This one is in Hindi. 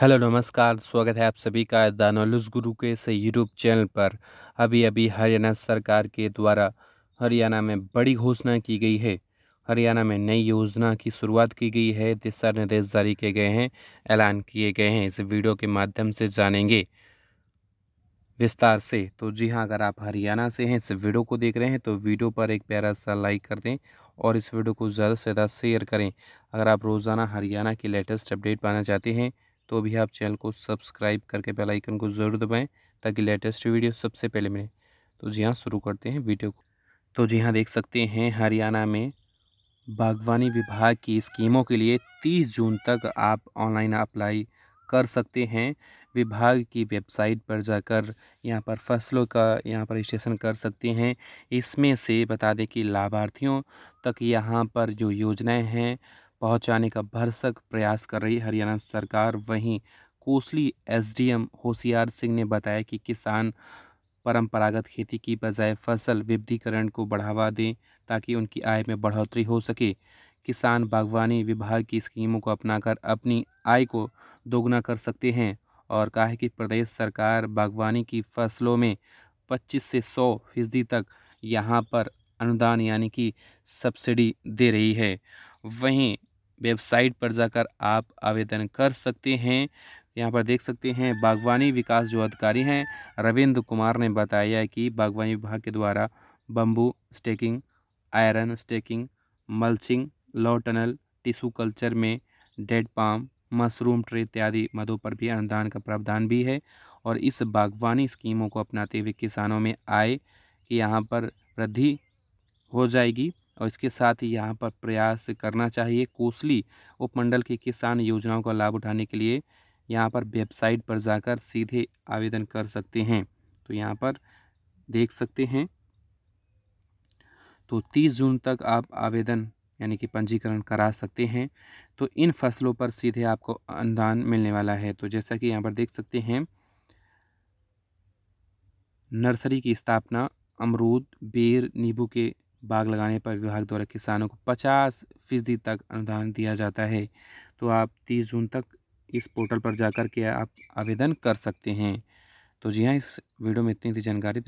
हेलो नमस्कार स्वागत है आप सभी का द नॉलेज गुरु के से यूट्यूब चैनल पर अभी अभी हरियाणा सरकार के द्वारा हरियाणा में बड़ी घोषणा की गई है हरियाणा में नई योजना की शुरुआत की गई है दिशा निर्देश जारी किए गए हैं ऐलान किए गए हैं इस वीडियो के माध्यम से जानेंगे विस्तार से तो जी हाँ अगर आप हरियाणा से हैं इस वीडियो को देख रहे हैं तो वीडियो पर एक प्यारा सा लाइक कर दें और इस वीडियो को ज़्यादा से ज़्यादा शेयर करें अगर आप रोज़ाना हरियाणा की लेटेस्ट अपडेट पाना चाहते हैं तो भी आप चैनल को सब्सक्राइब करके बेल आइकन को ज़रूर दबाएं ताकि लेटेस्ट वीडियो सबसे पहले मिले तो जी हाँ शुरू करते हैं वीडियो को तो जी हाँ देख सकते हैं हरियाणा में बागवानी विभाग की स्कीमों के लिए तीस जून तक आप ऑनलाइन अप्लाई कर सकते हैं विभाग की वेबसाइट पर जाकर यहाँ पर फसलों का यहाँ पर रजिस्ट्रेशन कर सकते हैं इसमें से बता दें कि लाभार्थियों तक यहाँ पर जो योजनाएं हैं पहुंचाने का भरसक प्रयास कर रही हरियाणा सरकार वहीं कोसली एसडीएम होशियार सिंह ने बताया कि किसान परंपरागत खेती की बजाय फसल विविधीकरण को बढ़ावा दें ताकि उनकी आय में बढ़ोतरी हो सके किसान बागवानी विभाग की स्कीमों को अपनाकर अपनी आय को दोगुना कर सकते हैं और कहा है कि प्रदेश सरकार बागवानी की फसलों में 25 से 100 फीसदी तक यहाँ पर अनुदान यानी कि सब्सिडी दे रही है वहीं वेबसाइट पर जाकर आप आवेदन कर सकते हैं यहाँ पर देख सकते हैं बागवानी विकास जो अधिकारी हैं रविंद्र कुमार ने बताया कि बागवानी विभाग के द्वारा bamboo staking iron staking mulching low tunnel tissue culture में डेड पाम मशरूम ट्रे इत्यादि मदों पर भी अनुदान का प्रावधान भी है और इस बागवानी स्कीमों को अपनाते हुए किसानों में आय कि यहाँ पर वृद्धि हो जाएगी और इसके साथ ही यहाँ पर प्रयास करना चाहिए कोसली उपमंडल की किसान योजनाओं का लाभ उठाने के लिए यहाँ पर वेबसाइट पर जाकर सीधे आवेदन कर सकते हैं तो यहाँ पर देख सकते हैं तो 30 जून तक आप आवेदन यानी कि पंजीकरण करा सकते हैं तो इन फसलों पर सीधे आपको अनुदान मिलने वाला है तो जैसा कि यहाँ पर देख सकते हैं नर्सरी की स्थापना अमरूद बेर नींबू के बाग लगाने पर विभाग द्वारा किसानों को पचास फीसदी तक अनुदान दिया जाता है तो आप तीस जून तक इस पोर्टल पर जाकर के आप आवेदन कर सकते हैं तो जी हाँ इस वीडियो में इतनी थी जानकारी